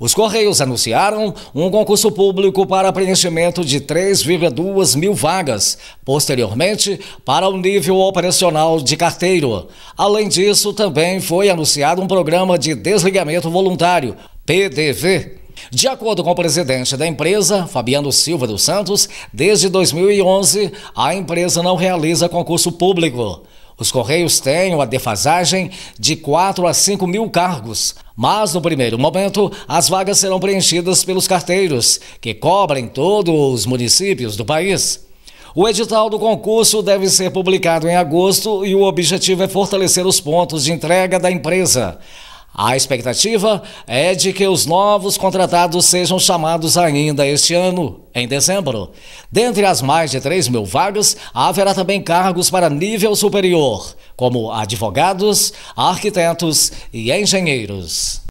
Os Correios anunciaram um concurso público para preenchimento de 3,2 mil vagas, posteriormente para o nível operacional de carteiro. Além disso, também foi anunciado um programa de desligamento voluntário, PDV. De acordo com o presidente da empresa, Fabiano Silva dos Santos, desde 2011 a empresa não realiza concurso público. Os Correios têm uma defasagem de 4 a 5 mil cargos, mas no primeiro momento as vagas serão preenchidas pelos carteiros, que cobrem todos os municípios do país. O edital do concurso deve ser publicado em agosto e o objetivo é fortalecer os pontos de entrega da empresa. A expectativa é de que os novos contratados sejam chamados ainda este ano, em dezembro. Dentre as mais de 3 mil vagas, haverá também cargos para nível superior, como advogados, arquitetos e engenheiros.